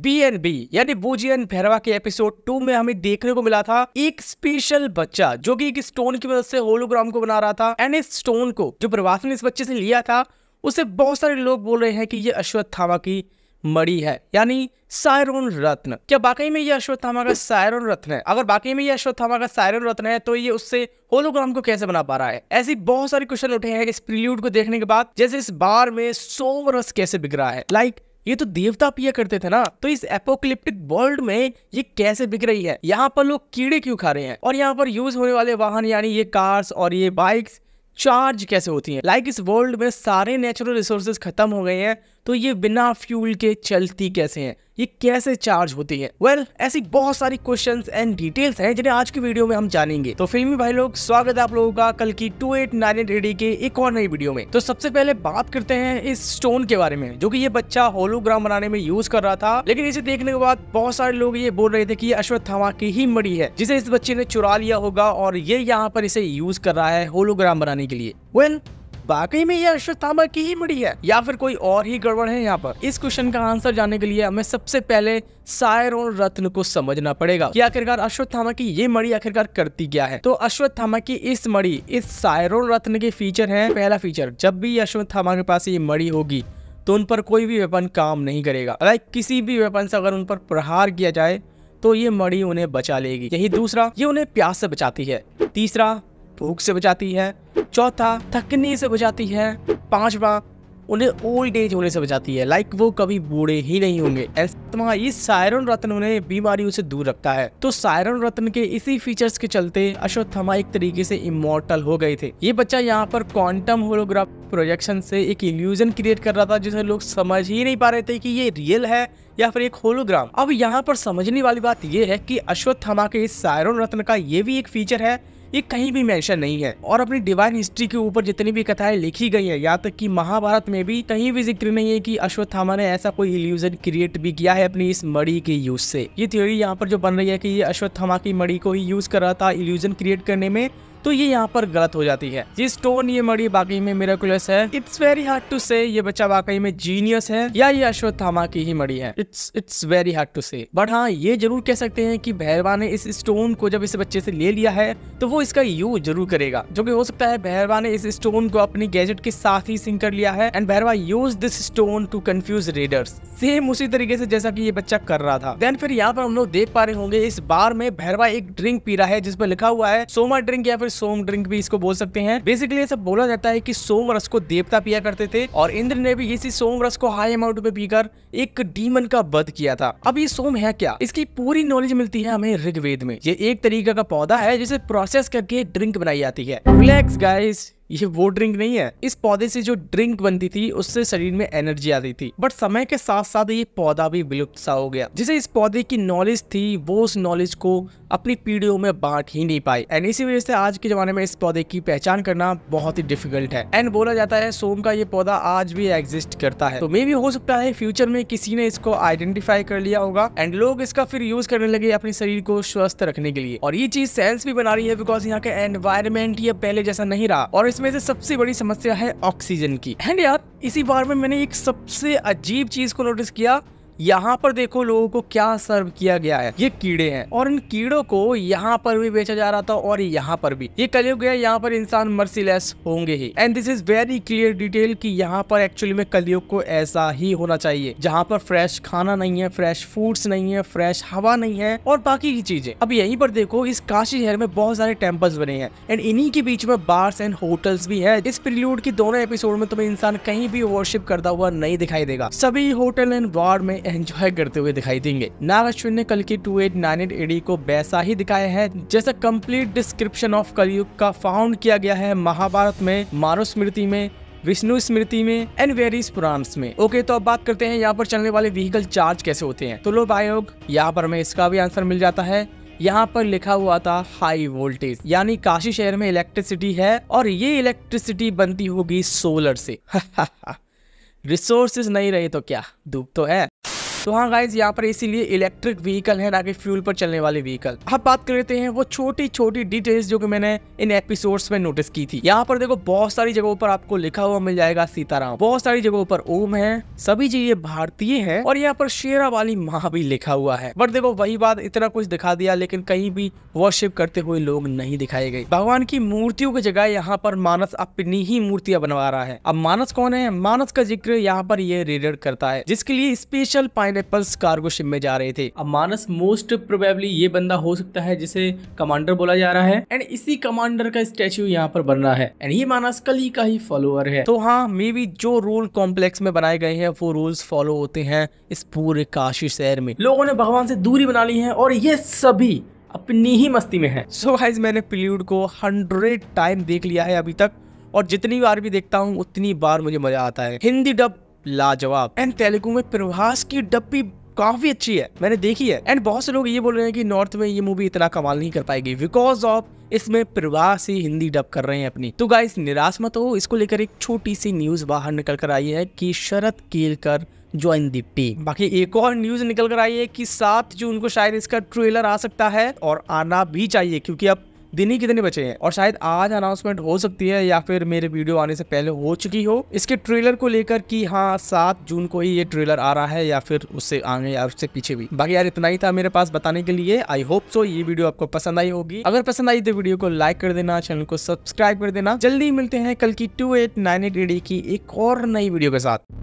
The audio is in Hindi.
बी एन बी यानी बूजियन भैरवा के एपिसोड टू में हमें देखने को मिला था एक स्पेशल बच्चा जो कि एक स्टोन की मदद से होलोग्राम को बना रहा था एंड इस स्टोन को जो प्रवास ने इस बच्चे से लिया था उसे बहुत सारे लोग बोल रहे हैं कि ये अश्वत्थामा की मड़ी है यानी सायरोन रत्न क्या बाकी में ये अश्वत्थामा का सायरोन रत्न है अगर बाकी में ये अश्वत्थामा का सायरोन रत्न है तो ये उससे होलोग्राम को कैसे बना पा रहा है ऐसी बहुत सारी क्वेश्चन उठे हैं इस प्रील्यूड को देखने के बाद जैसे इस बार में सोमरस कैसे बिगड़ा है लाइक like, ये तो देवता पिया करते थे ना तो इस एपोक्लिप्टिक वर्ल्ड में ये कैसे बिक रही है यहाँ पर लोग कीड़े क्यों खा रहे हैं और यहाँ पर यूज होने वाले वाहन यानी ये कार्स और ये बाइक्स चार्ज कैसे होती हैं लाइक like इस वर्ल्ड में सारे नेचुरल रिसोर्सेज खत्म हो गए हैं तो ये बिना फ्यूल के चलती कैसे हैं ये कैसे चार्ज होती है वेल well, ऐसी बहुत सारी क्वेश्चंस एंड डिटेल्स हैं जिन्हें आज की वीडियो में हम जानेंगे तो फिल्मी भाई लोग स्वागत है आप लोगों का कल की two eight nine eight AD के एक और नई वीडियो में तो सबसे पहले बात करते हैं इस स्टोन के बारे में जो कि ये बच्चा होलोग्राम बनाने में यूज कर रहा था लेकिन इसे देखने के बाद बहुत सारे लोग ये बोल रहे थे की ये अश्वत्थामा की ही मड़ी है जिसे इस बच्चे ने चुरा लिया होगा और ये यहाँ पर इसे यूज कर रहा है होलोग्राम बनाने के लिए वेल well, बाकी में ये अरशद तांबा की ही मड़ी है या फिर कोई और ही गड़बड़ है यहाँ पर इस क्वेश्चन का आंसर जानने के लिए हमें सबसे पहले सायर और रत्न को समझना पड़ेगा कि आखिरकार अश्वत्थामा की ये मड़ी आखिरकार करती क्या है तो अश्वत्थामा की इस मड़ी इस सायर और रत्न के फीचर हैं पहला फीचर जब भी अश्वत्थामा के पास ये मड़ी होगी तो उन पर कोई भी वेपन काम नहीं करेगा लाइक किसी भी वेपन से अगर उन पर प्रहार किया जाए तो ये मड़ी उन्हें बचा लेगी यही दूसरा ये उन्हें प्यास से बचाती है तीसरा भूख से बचाती है चौथा थकने से बचाती है पांचवा उन्हें ओल्ड एज होने से बचाती है लाइक वो कभी बूढ़े ही नहीं होंगे ऐसा इस सायरन रत्न उन्हें बीमारियों से दूर रखता है तो सायरन रत्न के इसी फीचर्स के चलते अश्वत्थमा एक तरीके से इमोर्टल हो गए थे ये बच्चा यहाँ पर क्वांटम होलोग्राफ प्रोजेक्शन से एक इल्यूजन क्रिएट कर रहा था जिसे लोग समझ ही नहीं पा रहे थे की ये रियल है या फिर एक होलोग्राम अब यहाँ पर समझने वाली बात यह है की अश्वत्थमा के इस सायरन रत्न का ये भी एक फीचर है ये कहीं भी मेंशन नहीं है और अपनी डिवाइन हिस्ट्री के ऊपर जितनी भी कथाएं लिखी गई है यहाँ तक कि महाभारत में भी कहीं भी जिक्र नहीं है कि अश्वत्थामा ने ऐसा कोई इल्यूजन क्रिएट भी किया है अपनी इस मड़ी के यूज से ये थ्योरी यहाँ पर जो बन रही है की ये अश्वत्थामा की मड़ी को ही यूज कर रहा था इल्यूजन क्रिएट करने में तो ये यहाँ पर गलत हो जाती है जिस टोन ये मड़ी बाकी में कुलस है इट्स वेरी हार्ड टू से ये बच्चा वाकई में जीनियस है या ये अश्वत्थामा की ही मड़ी है it's it's very hard to say but हाँ ये जरूर कह सकते हैं कि भैरवा ने इस स्टोन को जब इस बच्चे से ले लिया है तो वो इसका यूज जरूर करेगा जो कि हो सकता है भैरवा ने इस स्टोन को अपनी गैजेट के साथ ही सिंक कर लिया है and Bhairava use this stone to confuse readers same उसी तरीके से जैसा की ये बच्चा कर रहा था देन फिर यहाँ पर हम लोग देख पा रहे होंगे इस बार में भैरवा एक ड्रिंक पी रहा है जिसपे लिखा हुआ है सोमा ड्रिंक या फिर सोम ड्रिंक भी इसको बोल सकते हैं बेसिकली ऐसा बोला जाता है कि सोम रस को देवता पिया करते थे और इंद्र ने भी इसी सोम रस को हाई अमाउंट में पीकर एक डीमन का वध किया था अब ये सोम है क्या इसकी पूरी नॉलेज मिलती है हमें ऋग्वेद में ये एक तरीका का पौधा है जिसे प्रोसेस करके ड्रिंक बनाई जाती है फ्लैक्स गाइस ये वो ड्रिंक नहीं है इस पौधे से जो ड्रिंक बनती थी उससे शरीर में एनर्जी आती थी बट समय के साथ साथ ये पौधा भी विलुप्त सा हो गया जिसे इस पौधे की नॉलेज थी वो उस नॉलेज को अपनी पीढ़ियों में बांट ही नहीं पाई एंड इसी वजह से आज के जमाने में इस पौधे की पहचान करना बहुत ही डिफिकल्ट है एंड बोला जाता है सोम का ये पौधा आज भी एग्जिस्ट करता है तो मे भी हो सकता है फ्यूचर में किसी ने इसको आइडेंटिफाई कर लिया होगा एंड लोग इसका फिर यूज करने लगे अपने शरीर को स्वस्थ रखने के लिए और ये चीज सेल्स भी बना रही है बिकॉज यहाँ का एनवायरमेंट ये पहले जैसा नहीं रहा और इस इसमें से सबसे बड़ी समस्या है ऑक्सीजन की एंड यार इसी बार में मैंने एक सबसे अजीब चीज को नोटिस किया यहाँ पर देखो लोगों को क्या सर्व किया गया है ये कीड़े हैं और इन कीड़ों को यहाँ पर भी बेचा जा रहा था और यहाँ पर भी ये कलयुग है यहाँ पर इंसान मर्सीलेस होंगे ही and this is very clear detail कि यहाँ पर एक्चुअली में कलयुग को ऐसा ही होना चाहिए जहाँ पर फ्रेश खाना नहीं है फ्रेश फूड्स नहीं है फ्रेश हवा नहीं है और बाकी की चीजें अब यही पर देखो इस काशी शहर में बहुत सारे टेम्पल्स बने हैं एंड इन्हीं के बीच में बार्स एंड होटल्स भी है इस प्रिल्यूड की दोनों एपिसोड में तुम्हें इंसान कहीं भी वर्शिप करता हुआ नहीं दिखाई देगा सभी होटल एंड बार में एंजॉय करते हुए दिखाई देंगे नाग अश्विन ने कल की two eight nine eight AD को वैसा ही दिखाया है जैसा कम्प्लीट डिस्क्रिप्शन ऑफ कलयुग का फाउंड किया गया है महाभारत में मानव स्मृति में विष्णु स्मृति में एंड वेरियस पुराण में ओके okay, तो अब बात करते हैं यहाँ पर चलने वाले व्हीकल चार्ज कैसे होते हैं तो लोग आयोग यहाँ पर हमें इसका भी आंसर मिल जाता है यहाँ पर लिखा हुआ था हाई वोल्टेज यानी काशी शहर में इलेक्ट्रिसिटी है और ये इलेक्ट्रिसिटी बनती होगी सोलर से रिसोर्सेज नहीं रहे तो क्या धूप तो है तो हाँ गाइज यहाँ पर इसीलिए इलेक्ट्रिक व्हीकल है ना कि फ्यूल पर चलने वाले व्हीकल अब बात करते हैं वो छोटी छोटी डिटेल्स जो कि मैंने इन एपिसोड्स में नोटिस की थी यहाँ पर देखो बहुत सारी जगहों पर आपको लिखा हुआ मिल जाएगा सीताराम बहुत सारी जगहों पर ओम है सभी ये भारतीय है और यहाँ पर शेरा वाली माँ भी लिखा हुआ है बट देखो वही बात इतना कुछ दिखा दिया लेकिन कहीं भी वर्शिप करते हुए लोग नहीं दिखाए गए भगवान की मूर्तियों की जगह यहाँ पर मानस अपनी ही मूर्तियां बनवा रहा है अब मानस कौन है मानस का जिक्र यहाँ पर ये रेडर करता है जिसके लिए special pine pineapples cargo ship में जा रहे थे अब मानस मोस्ट प्रोबेबली ये बंदा हो सकता है जिसे कमांडर बोला जा रहा है एंड इसी कमांडर का स्टेच्यू यहाँ पर बन रहा है एंड ये मानस कली का ही फॉलोअर है तो हाँ मे बी जो रूल कॉम्प्लेक्स में बनाए गए हैं वो रूल्स फॉलो होते हैं इस पूरे काशी शहर में लोगों ने भगवान से दूरी बना ली है और ये सभी अपनी ही मस्ती में है सो so, हाइज मैंने प्लीड को हंड्रेड टाइम देख लिया है अभी तक और जितनी बार भी देखता हूँ उतनी बार मुझे मजा आता है हिंदी डब लाजवाब एंड तेलुगु में प्रभास की डब्बी काफी अच्छी है मैंने देखी है एंड बहुत से लोग ये बोल रहे हैं कि नॉर्थ में ये मूवी इतना कमाल नहीं कर पाएगी बिकॉज ऑफ इसमें प्रवास ही हिंदी डब कर रहे हैं अपनी तो गाइस निराश मत हो इसको लेकर एक छोटी सी न्यूज बाहर निकल कर आई है कि Sharad Kelkar join the team बाकी एक और न्यूज निकल कर आई है कि सात जून को शायद इसका ट्रेलर आ सकता है और आना भी चाहिए क्योंकि अब दिन ही कितने बचे हैं और शायद आज अनाउंसमेंट हो सकती है या फिर मेरे वीडियो आने से पहले हो चुकी हो इसके ट्रेलर को लेकर कि हाँ सात जून को ही ये ट्रेलर आ रहा है या फिर उससे आगे या उससे पीछे भी बाकी यार इतना ही था मेरे पास बताने के लिए आई होप सो ये वीडियो आपको पसंद आई होगी अगर पसंद आई तो वीडियो को लाइक कर देना चैनल को सब्सक्राइब कर देना जल्दी मिलते हैं कल की टू एट नाइन एट की एक और नई वीडियो के साथ